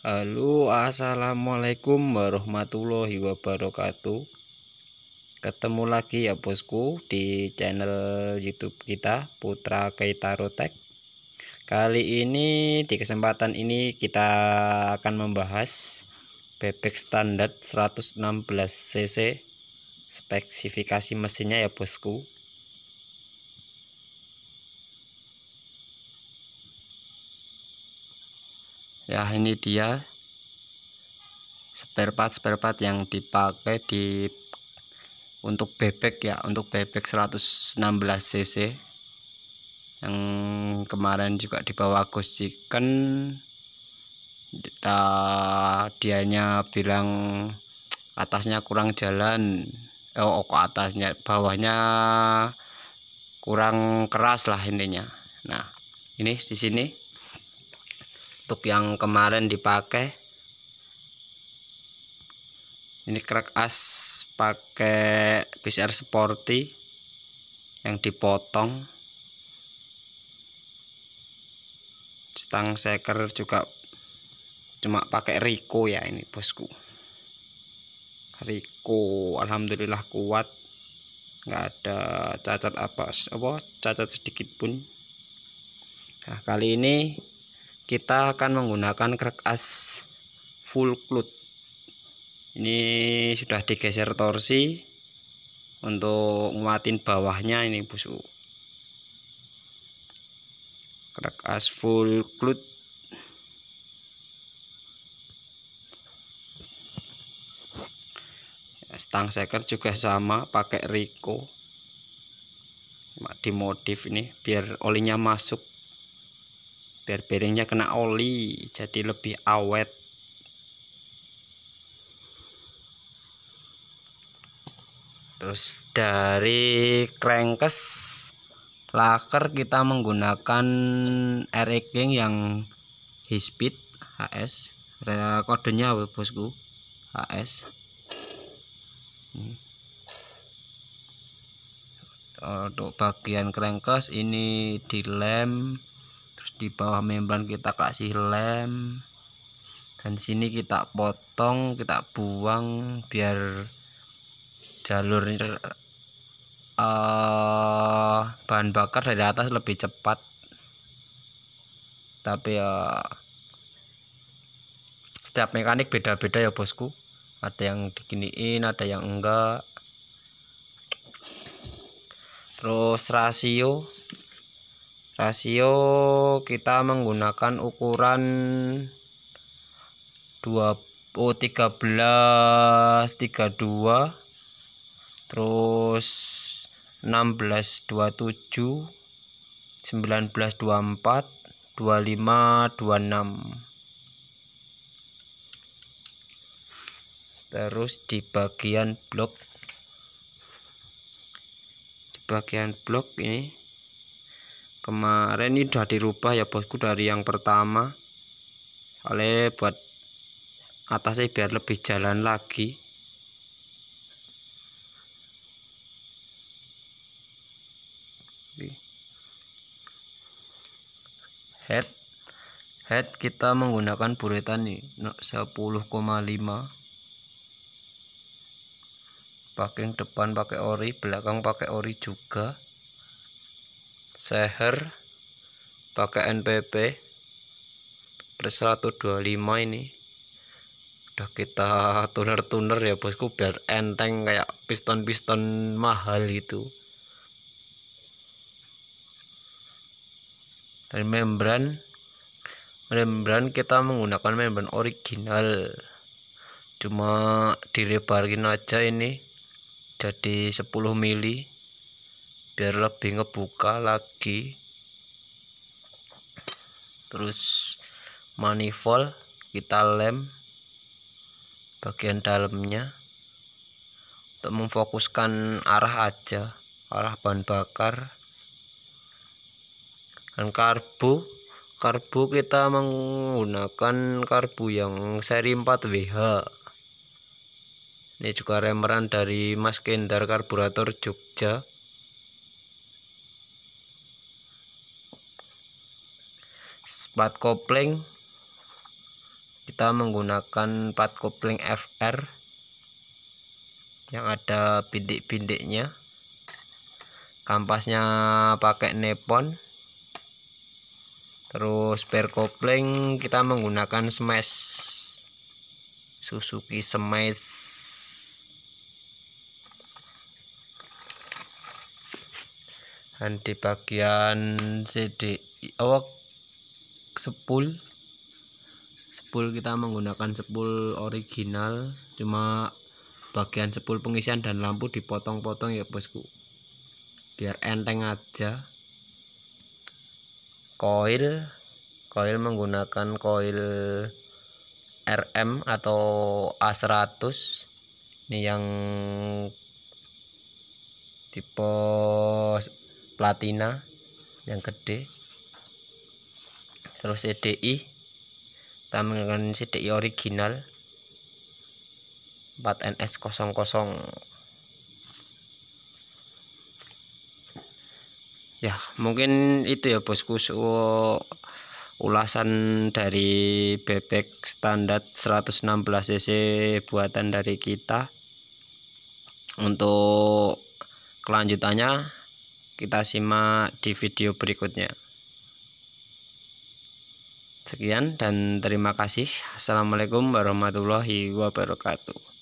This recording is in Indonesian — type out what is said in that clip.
Halo assalamualaikum warahmatullahi wabarakatuh Ketemu lagi ya bosku di channel youtube kita Putra Kaitaro Tech Kali ini di kesempatan ini kita akan membahas bebek standar 116 cc spesifikasi mesinnya ya bosku ya ini dia spare part spare part yang dipakai di untuk bebek ya untuk bebek 116 cc yang kemarin juga dibawa Gus Chicken uh, dianya bilang atasnya kurang jalan oh, oh kok atasnya bawahnya kurang keras lah intinya nah ini di sini untuk yang kemarin dipakai ini krek as pakai PCR sporty yang dipotong stang seker juga cuma pakai Riko ya ini bosku Riko Alhamdulillah kuat nggak ada cacat apa apa cacat sedikit pun nah kali ini kita akan menggunakan kerkas full clut ini sudah digeser torsi untuk nguatin bawahnya ini busuk kerkas full clut stang seker juga sama pakai Rico dimodif ini biar olinya masuk biar bearingnya kena oli jadi lebih awet terus dari crankcase laker kita menggunakan ereking yang high speed HS kodenya bosku HS Hmm. untuk bagian crankcase ini dilem terus di bawah membran kita kasih lem dan sini kita potong kita buang biar jalurnya uh, eh, bahan bakar dari atas lebih cepat tapi ya uh, setiap mekanik beda-beda ya bosku ada yang diginiin ada yang enggak terus rasio rasio kita menggunakan ukuran 20 13 32 terus 16 27 19 24 25 26 terus di bagian blok di bagian blok ini kemarin ini sudah dirubah ya bosku dari yang pertama oleh buat atasnya biar lebih jalan lagi head head kita menggunakan buretan nih 10,5 paking depan pakai ori belakang pakai ori juga seher pakai NPP per 125 ini udah kita tuner-tuner ya bosku biar enteng kayak piston-piston mahal itu dan membran membran kita menggunakan membran original cuma dilebarin aja ini jadi 10 mili biar lebih ngebuka lagi terus manifold kita lem bagian dalamnya untuk memfokuskan arah aja arah bahan bakar dan karbu karbu kita menggunakan karbu yang seri 4 WH ini juga remeran dari Mas Kendar karburator Jogja sepat kopling kita menggunakan pat kopling FR yang ada bintik-bintiknya kampasnya pakai nepon terus spare kopling kita menggunakan smash Suzuki smash dan di bagian CD awak oh, sepul sepul kita menggunakan sepul original cuma bagian sepul pengisian dan lampu dipotong-potong ya bosku biar enteng aja koil koil menggunakan koil RM atau A100 ini yang tipe platina yang gede terus CDI kita menggunakan CDI original 4NS00 ya mungkin itu ya bosku so, ulasan dari bebek standar 116 cc buatan dari kita untuk kelanjutannya kita simak di video berikutnya. Sekian dan terima kasih. Assalamualaikum warahmatullahi wabarakatuh.